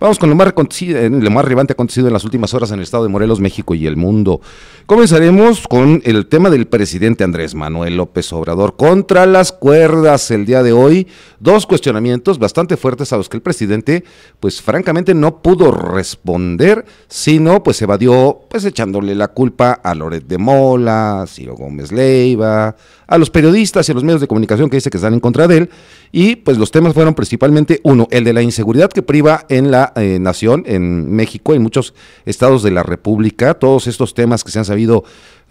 Vamos con lo más, eh, lo más relevante acontecido en las últimas horas en el estado de Morelos, México y el mundo. Comenzaremos con el tema del presidente Andrés Manuel López Obrador contra las cuerdas el día de hoy. Dos cuestionamientos bastante fuertes a los que el presidente, pues francamente, no pudo responder, sino pues evadió, pues echándole la culpa a Loret de Mola, Ciro Gómez Leiva, a los periodistas y a los medios de comunicación que dice que están en contra de él. Y pues los temas fueron principalmente, uno, el de la inseguridad que priva en la eh, nación, en México, en muchos estados de la República, todos estos temas que se han sabido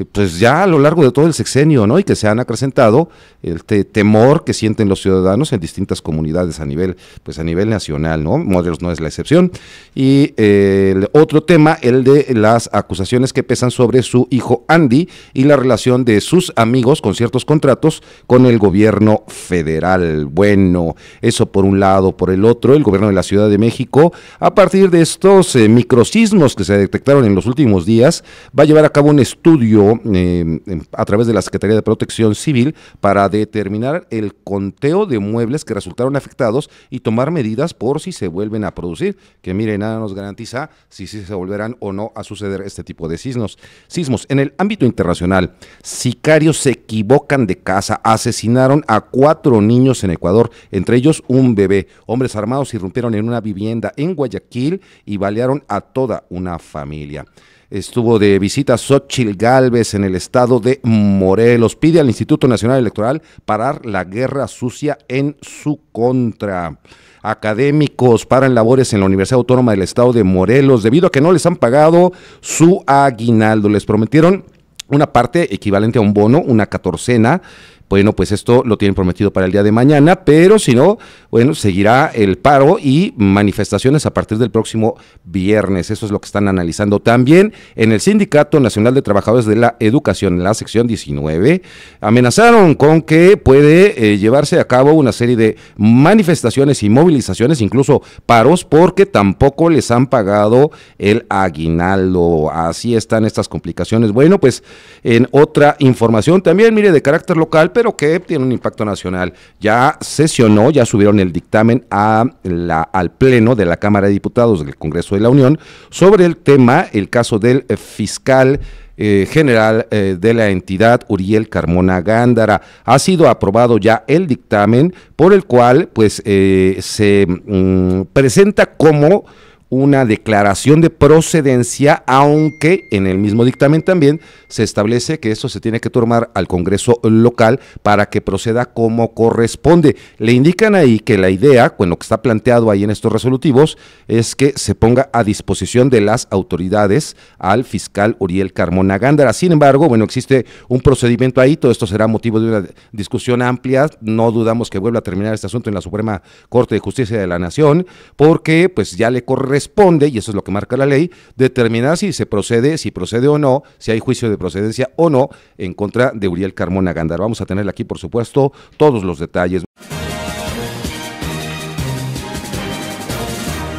pues ya a lo largo de todo el sexenio, ¿no? Y que se han acrecentado el este, temor que sienten los ciudadanos en distintas comunidades a nivel, pues a nivel nacional, ¿no? Modelos no es la excepción. Y eh, el otro tema, el de las acusaciones que pesan sobre su hijo Andy y la relación de sus amigos con ciertos contratos con el gobierno federal. Bueno, eso por un lado, por el otro, el gobierno de la Ciudad de México, a partir de estos eh, microcismos que se detectaron en los últimos días, va a llevar a cabo un estudio eh, a través de la Secretaría de Protección Civil para determinar el conteo de muebles que resultaron afectados y tomar medidas por si se vuelven a producir, que mire, nada nos garantiza si, si se volverán o no a suceder este tipo de sismos. Sismos en el ámbito internacional, sicarios se equivocan de casa, asesinaron a cuatro niños en Ecuador, entre ellos un bebé. Hombres armados irrumpieron en una vivienda en Guayaquil y balearon a toda una familia. Estuvo de visita Xochil Gálvez en el estado de Morelos. Pide al Instituto Nacional Electoral parar la guerra sucia en su contra académicos paran labores en la Universidad Autónoma del Estado de Morelos debido a que no les han pagado su aguinaldo. Les prometieron una parte equivalente a un bono, una catorcena, bueno, pues esto lo tienen prometido para el día de mañana, pero si no, bueno, seguirá el paro y manifestaciones a partir del próximo viernes. Eso es lo que están analizando también en el Sindicato Nacional de Trabajadores de la Educación, en la sección 19. Amenazaron con que puede eh, llevarse a cabo una serie de manifestaciones y movilizaciones, incluso paros, porque tampoco les han pagado el aguinaldo. Así están estas complicaciones. Bueno, pues en otra información también, mire, de carácter local, pero que tiene un impacto nacional. Ya sesionó, ya subieron el dictamen a la, al Pleno de la Cámara de Diputados del Congreso de la Unión sobre el tema, el caso del eh, fiscal. Eh, general eh, de la entidad, Uriel Carmona Gándara. Ha sido aprobado ya el dictamen por el cual pues, se mm, presenta como una declaración de procedencia, aunque en el mismo dictamen también se establece que esto se tiene que tomar al Congreso local para que proceda como corresponde. Le indican ahí que la idea, con lo que está planteado ahí en estos resolutivos, es que se ponga a disposición de las autoridades al fiscal Uriel Carmona Gándara. Sin embargo, bueno, existe un procedimiento ahí, todo esto será motivo de una discusión amplia, no dudamos que vuelva a terminar este asunto en la Suprema Corte de Justicia de la Nación, porque pues ya le corresponde responde y eso es lo que marca la ley, determinar si se procede, si procede o no, si hay juicio de procedencia o no en contra de Uriel Carmona Gandar. Vamos a tener aquí, por supuesto, todos los detalles.